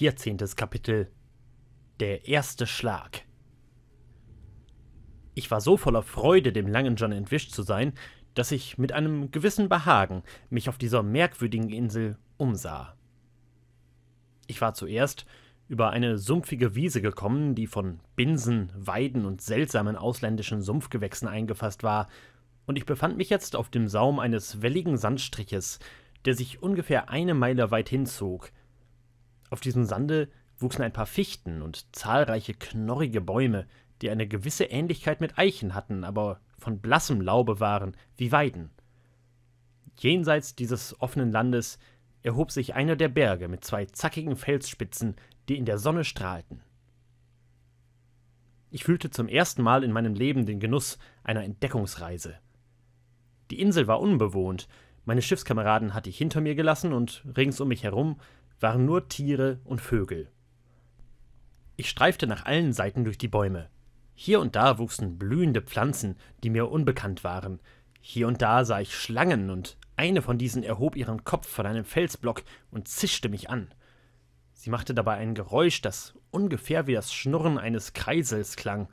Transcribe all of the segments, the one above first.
14. Kapitel Der erste Schlag Ich war so voller Freude, dem langen John entwischt zu sein, dass ich mit einem gewissen Behagen mich auf dieser merkwürdigen Insel umsah. Ich war zuerst über eine sumpfige Wiese gekommen, die von Binsen, Weiden und seltsamen ausländischen Sumpfgewächsen eingefasst war, und ich befand mich jetzt auf dem Saum eines welligen Sandstriches, der sich ungefähr eine Meile weit hinzog, auf diesem Sande wuchsen ein paar Fichten und zahlreiche knorrige Bäume, die eine gewisse Ähnlichkeit mit Eichen hatten, aber von blassem Laube waren, wie Weiden. Jenseits dieses offenen Landes erhob sich einer der Berge mit zwei zackigen Felsspitzen, die in der Sonne strahlten. Ich fühlte zum ersten Mal in meinem Leben den Genuss einer Entdeckungsreise. Die Insel war unbewohnt, meine Schiffskameraden hatte ich hinter mir gelassen und rings um mich herum waren nur Tiere und Vögel. Ich streifte nach allen Seiten durch die Bäume. Hier und da wuchsen blühende Pflanzen, die mir unbekannt waren. Hier und da sah ich Schlangen und eine von diesen erhob ihren Kopf von einem Felsblock und zischte mich an. Sie machte dabei ein Geräusch, das ungefähr wie das Schnurren eines Kreisels klang.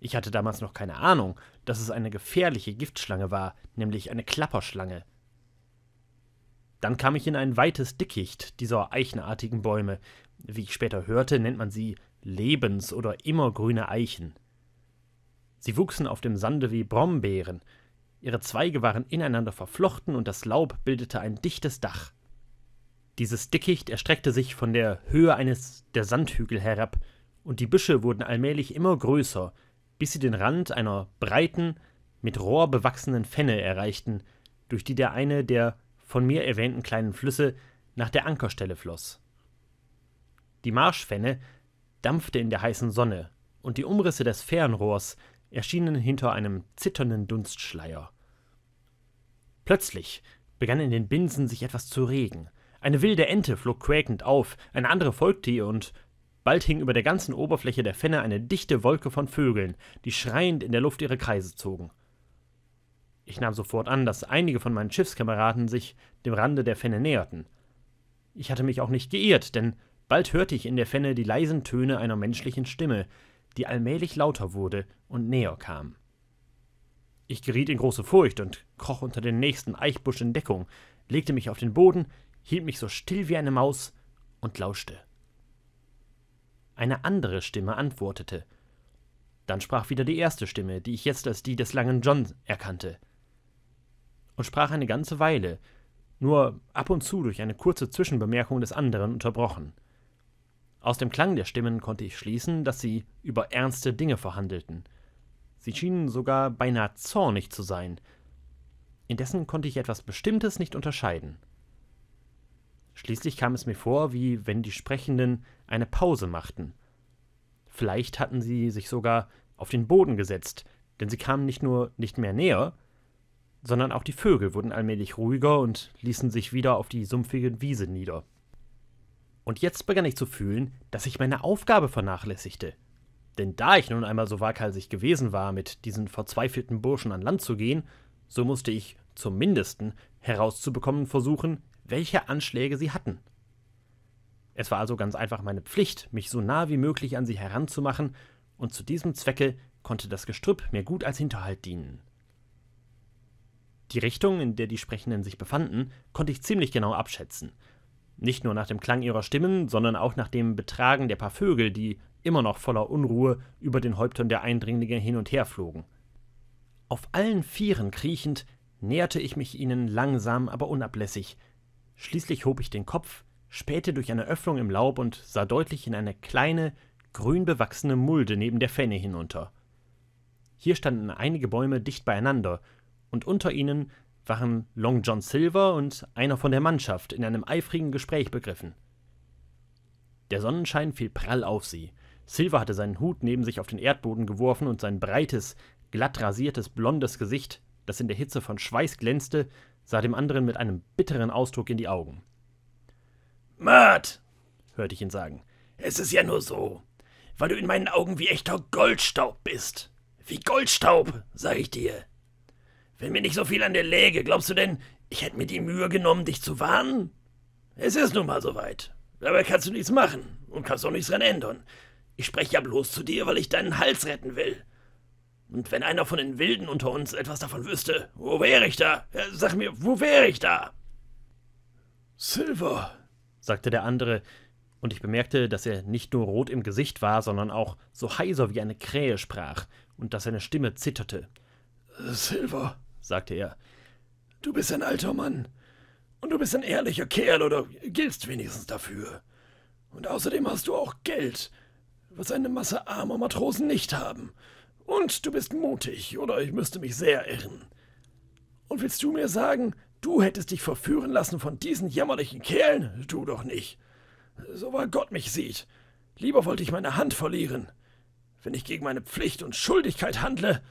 Ich hatte damals noch keine Ahnung, dass es eine gefährliche Giftschlange war, nämlich eine Klapperschlange. Dann kam ich in ein weites Dickicht dieser eichenartigen Bäume. Wie ich später hörte, nennt man sie Lebens- oder immergrüne Eichen. Sie wuchsen auf dem Sande wie Brombeeren. Ihre Zweige waren ineinander verflochten und das Laub bildete ein dichtes Dach. Dieses Dickicht erstreckte sich von der Höhe eines der Sandhügel herab, und die Büsche wurden allmählich immer größer, bis sie den Rand einer breiten, mit Rohr bewachsenen Fenne erreichten, durch die der eine der von mir erwähnten kleinen Flüsse nach der Ankerstelle floss. Die Marschfenne dampfte in der heißen Sonne, und die Umrisse des Fernrohrs erschienen hinter einem zitternden Dunstschleier. Plötzlich begann in den Binsen sich etwas zu regen. Eine wilde Ente flog quäkend auf, eine andere folgte ihr und bald hing über der ganzen Oberfläche der Fenne eine dichte Wolke von Vögeln, die schreiend in der Luft ihre Kreise zogen. Ich nahm sofort an, dass einige von meinen Schiffskameraden sich dem Rande der Fenne näherten. Ich hatte mich auch nicht geirrt, denn bald hörte ich in der Fenne die leisen Töne einer menschlichen Stimme, die allmählich lauter wurde und näher kam. Ich geriet in große Furcht und kroch unter den nächsten Eichbusch in Deckung, legte mich auf den Boden, hielt mich so still wie eine Maus und lauschte. Eine andere Stimme antwortete. Dann sprach wieder die erste Stimme, die ich jetzt als die des langen John erkannte und sprach eine ganze Weile, nur ab und zu durch eine kurze Zwischenbemerkung des anderen unterbrochen. Aus dem Klang der Stimmen konnte ich schließen, dass sie über ernste Dinge verhandelten. Sie schienen sogar beinahe zornig zu sein. Indessen konnte ich etwas Bestimmtes nicht unterscheiden. Schließlich kam es mir vor, wie wenn die Sprechenden eine Pause machten. Vielleicht hatten sie sich sogar auf den Boden gesetzt, denn sie kamen nicht nur nicht mehr näher, sondern auch die Vögel wurden allmählich ruhiger und ließen sich wieder auf die sumpfige Wiese nieder. Und jetzt begann ich zu fühlen, dass ich meine Aufgabe vernachlässigte. Denn da ich nun einmal so waghalsig gewesen war, mit diesen verzweifelten Burschen an Land zu gehen, so musste ich zumindesten herauszubekommen versuchen, welche Anschläge sie hatten. Es war also ganz einfach meine Pflicht, mich so nah wie möglich an sie heranzumachen, und zu diesem Zwecke konnte das Gestrüpp mir gut als Hinterhalt dienen. Die Richtung, in der die Sprechenden sich befanden, konnte ich ziemlich genau abschätzen. Nicht nur nach dem Klang ihrer Stimmen, sondern auch nach dem Betragen der paar Vögel, die, immer noch voller Unruhe, über den Häuptern der Eindringlinge hin und her flogen. Auf allen Vieren kriechend, näherte ich mich ihnen langsam, aber unablässig. Schließlich hob ich den Kopf, spähte durch eine Öffnung im Laub und sah deutlich in eine kleine, grün bewachsene Mulde neben der Fenne hinunter. Hier standen einige Bäume dicht beieinander, und unter ihnen waren Long John Silver und einer von der Mannschaft in einem eifrigen Gespräch begriffen. Der Sonnenschein fiel prall auf sie. Silver hatte seinen Hut neben sich auf den Erdboden geworfen und sein breites, glatt rasiertes, blondes Gesicht, das in der Hitze von Schweiß glänzte, sah dem anderen mit einem bitteren Ausdruck in die Augen. Mord! hörte ich ihn sagen. Es ist ja nur so, weil du in meinen Augen wie echter Goldstaub bist. Wie Goldstaub, sag ich dir. Wenn mir nicht so viel an dir Läge. Glaubst du denn, ich hätte mir die Mühe genommen, dich zu warnen? Es ist nun mal soweit. Dabei kannst du nichts machen und kannst auch nichts dran ändern. Ich spreche ja bloß zu dir, weil ich deinen Hals retten will. Und wenn einer von den Wilden unter uns etwas davon wüsste, wo wäre ich da? Sag mir, wo wäre ich da? Silver, sagte der andere, und ich bemerkte, dass er nicht nur rot im Gesicht war, sondern auch so heiser wie eine Krähe sprach und dass seine Stimme zitterte. Silver, sagte er. Du bist ein alter Mann. Und du bist ein ehrlicher Kerl oder giltst wenigstens dafür. Und außerdem hast du auch Geld, was eine Masse armer Matrosen nicht haben. Und du bist mutig, oder ich müsste mich sehr irren. Und willst du mir sagen, du hättest dich verführen lassen von diesen jämmerlichen Kerlen? Du doch nicht. So wahr Gott mich sieht. Lieber wollte ich meine Hand verlieren. Wenn ich gegen meine Pflicht und Schuldigkeit handle,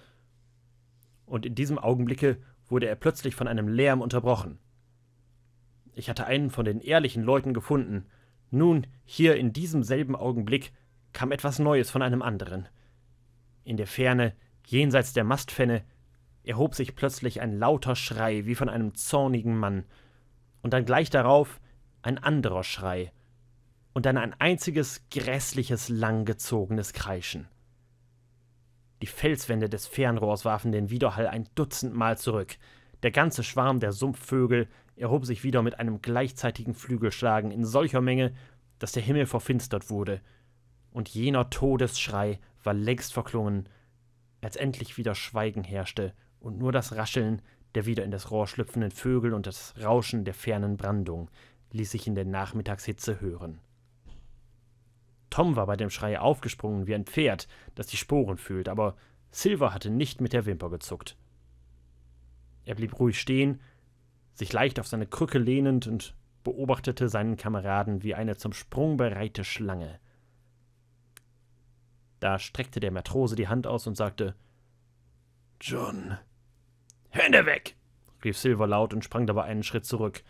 und in diesem Augenblicke wurde er plötzlich von einem Lärm unterbrochen. Ich hatte einen von den ehrlichen Leuten gefunden. Nun, hier in diesem selben Augenblick kam etwas Neues von einem anderen. In der Ferne, jenseits der Mastfenne, erhob sich plötzlich ein lauter Schrei wie von einem zornigen Mann, und dann gleich darauf ein anderer Schrei, und dann ein einziges grässliches, langgezogenes Kreischen. Die Felswände des Fernrohrs warfen den Widerhall ein Dutzendmal zurück. Der ganze Schwarm der Sumpfvögel erhob sich wieder mit einem gleichzeitigen Flügelschlagen in solcher Menge, dass der Himmel verfinstert wurde. Und jener Todesschrei war längst verklungen, als endlich wieder Schweigen herrschte und nur das Rascheln der wieder in das Rohr schlüpfenden Vögel und das Rauschen der fernen Brandung ließ sich in der Nachmittagshitze hören. Tom war bei dem Schrei aufgesprungen wie ein Pferd, das die Sporen fühlt, aber Silver hatte nicht mit der Wimper gezuckt. Er blieb ruhig stehen, sich leicht auf seine Krücke lehnend und beobachtete seinen Kameraden wie eine zum Sprung bereite Schlange. Da streckte der Matrose die Hand aus und sagte: John. Hände weg! rief Silver laut und sprang dabei einen Schritt zurück,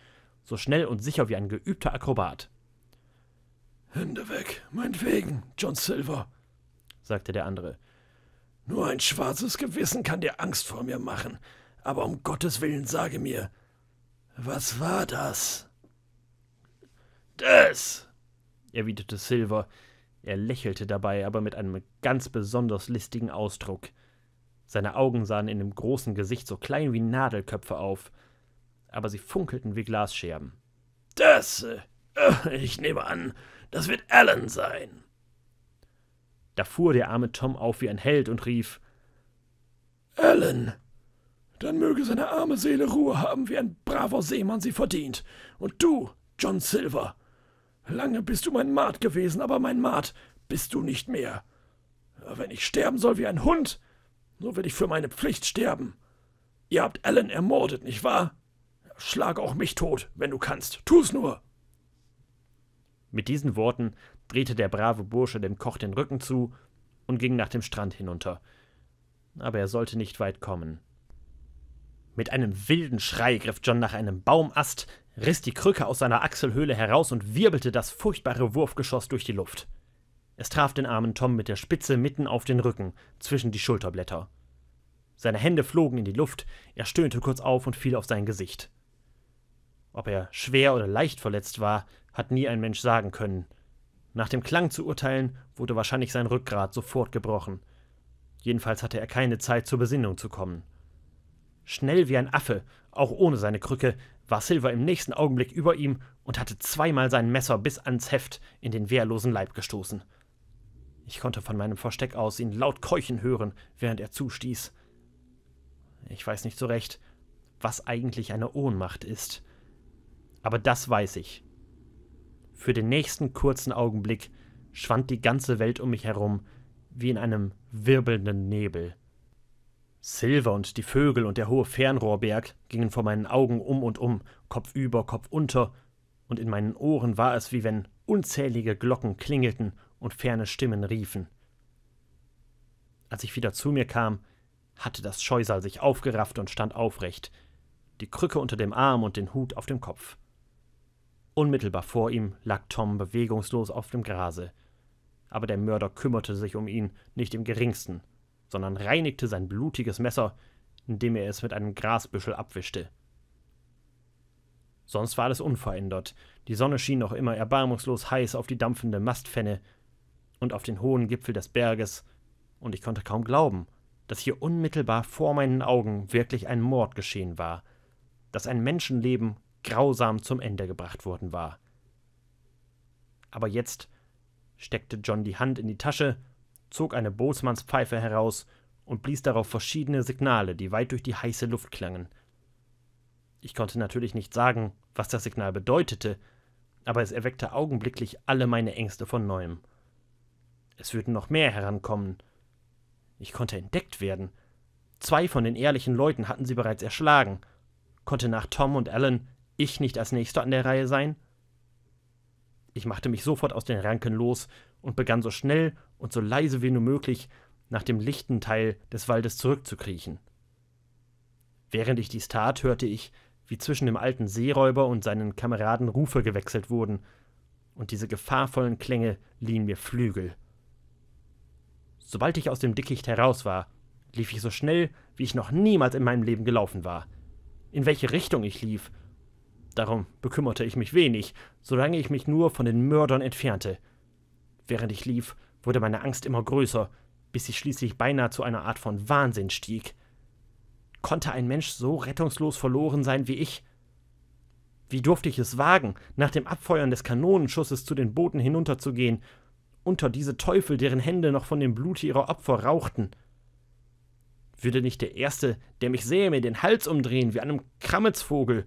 so schnell und sicher wie ein geübter Akrobat. Hände weg, meinetwegen, John Silver, sagte der andere. Nur ein schwarzes Gewissen kann dir Angst vor mir machen, aber um Gottes Willen sage mir, was war das? Das, erwiderte Silver. Er lächelte dabei, aber mit einem ganz besonders listigen Ausdruck. Seine Augen sahen in dem großen Gesicht so klein wie Nadelköpfe auf, aber sie funkelten wie Glasscherben. Das, äh, ich nehme an, das wird Alan sein. Da fuhr der arme Tom auf wie ein Held und rief Alan. Dann möge seine arme Seele Ruhe haben, wie ein braver Seemann sie verdient. Und du, John Silver, lange bist du mein Maat gewesen, aber mein Maat bist du nicht mehr. Wenn ich sterben soll wie ein Hund, so will ich für meine Pflicht sterben. Ihr habt Alan ermordet, nicht wahr? Schlag auch mich tot, wenn du kannst. Tu's nur! Mit diesen Worten drehte der brave Bursche dem Koch den Rücken zu und ging nach dem Strand hinunter. Aber er sollte nicht weit kommen. Mit einem wilden Schrei griff John nach einem Baumast, riss die Krücke aus seiner Achselhöhle heraus und wirbelte das furchtbare Wurfgeschoss durch die Luft. Es traf den armen Tom mit der Spitze mitten auf den Rücken, zwischen die Schulterblätter. Seine Hände flogen in die Luft, er stöhnte kurz auf und fiel auf sein Gesicht. Ob er schwer oder leicht verletzt war, hat nie ein Mensch sagen können. Nach dem Klang zu urteilen, wurde wahrscheinlich sein Rückgrat sofort gebrochen. Jedenfalls hatte er keine Zeit, zur Besinnung zu kommen. Schnell wie ein Affe, auch ohne seine Krücke, war Silver im nächsten Augenblick über ihm und hatte zweimal sein Messer bis ans Heft in den wehrlosen Leib gestoßen. Ich konnte von meinem Versteck aus ihn laut keuchen hören, während er zustieß. Ich weiß nicht so recht, was eigentlich eine Ohnmacht ist. Aber das weiß ich, für den nächsten kurzen Augenblick schwand die ganze Welt um mich herum wie in einem wirbelnden Nebel. Silver und die Vögel und der hohe Fernrohrberg gingen vor meinen Augen um und um, Kopf über, Kopf unter, und in meinen Ohren war es, wie wenn unzählige Glocken klingelten und ferne Stimmen riefen. Als ich wieder zu mir kam, hatte das Scheusal sich aufgerafft und stand aufrecht, die Krücke unter dem Arm und den Hut auf dem Kopf. Unmittelbar vor ihm lag Tom bewegungslos auf dem Grase. Aber der Mörder kümmerte sich um ihn nicht im geringsten, sondern reinigte sein blutiges Messer, indem er es mit einem Grasbüschel abwischte. Sonst war alles unverändert. Die Sonne schien noch immer erbarmungslos heiß auf die dampfende Mastfenne und auf den hohen Gipfel des Berges, und ich konnte kaum glauben, dass hier unmittelbar vor meinen Augen wirklich ein Mord geschehen war, dass ein Menschenleben grausam zum Ende gebracht worden war. Aber jetzt steckte John die Hand in die Tasche, zog eine Bootsmannspfeife heraus und blies darauf verschiedene Signale, die weit durch die heiße Luft klangen. Ich konnte natürlich nicht sagen, was das Signal bedeutete, aber es erweckte augenblicklich alle meine Ängste von neuem. Es würden noch mehr herankommen. Ich konnte entdeckt werden. Zwei von den ehrlichen Leuten hatten sie bereits erschlagen, konnte nach Tom und Alan ich nicht als Nächster an der Reihe sein? Ich machte mich sofort aus den Ranken los und begann so schnell und so leise wie nur möglich nach dem lichten Teil des Waldes zurückzukriechen. Während ich dies tat, hörte ich, wie zwischen dem alten Seeräuber und seinen Kameraden Rufe gewechselt wurden, und diese gefahrvollen Klänge liehen mir Flügel. Sobald ich aus dem Dickicht heraus war, lief ich so schnell, wie ich noch niemals in meinem Leben gelaufen war. In welche Richtung ich lief Darum bekümmerte ich mich wenig, solange ich mich nur von den Mördern entfernte. Während ich lief, wurde meine Angst immer größer, bis ich schließlich beinahe zu einer Art von Wahnsinn stieg. Konnte ein Mensch so rettungslos verloren sein wie ich? Wie durfte ich es wagen, nach dem Abfeuern des Kanonenschusses zu den Booten hinunterzugehen, unter diese Teufel, deren Hände noch von dem Blute ihrer Opfer rauchten? Würde nicht der Erste, der mich sähe, mir den Hals umdrehen wie einem Krammetsvogel?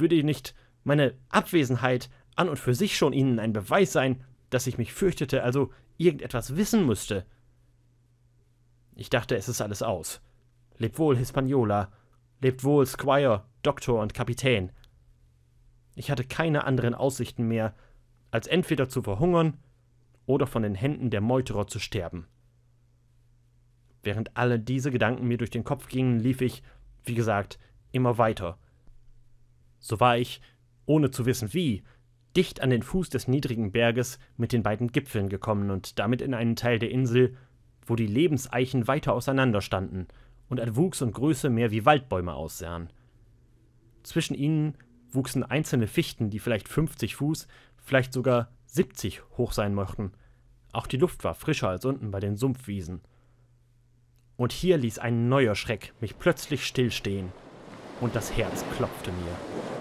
würde nicht meine Abwesenheit an und für sich schon ihnen ein Beweis sein, dass ich mich fürchtete, also irgendetwas wissen müsste. Ich dachte, es ist alles aus. Lebt wohl Hispaniola, lebt wohl Squire, Doktor und Kapitän. Ich hatte keine anderen Aussichten mehr, als entweder zu verhungern oder von den Händen der Meuterer zu sterben. Während alle diese Gedanken mir durch den Kopf gingen, lief ich, wie gesagt, immer weiter so war ich, ohne zu wissen wie, dicht an den Fuß des niedrigen Berges mit den beiden Gipfeln gekommen und damit in einen Teil der Insel, wo die Lebenseichen weiter auseinander standen und an Wuchs und Größe mehr wie Waldbäume aussahen. Zwischen ihnen wuchsen einzelne Fichten, die vielleicht 50 Fuß, vielleicht sogar 70 hoch sein mochten. Auch die Luft war frischer als unten bei den Sumpfwiesen. Und hier ließ ein neuer Schreck mich plötzlich stillstehen und das Herz klopfte mir.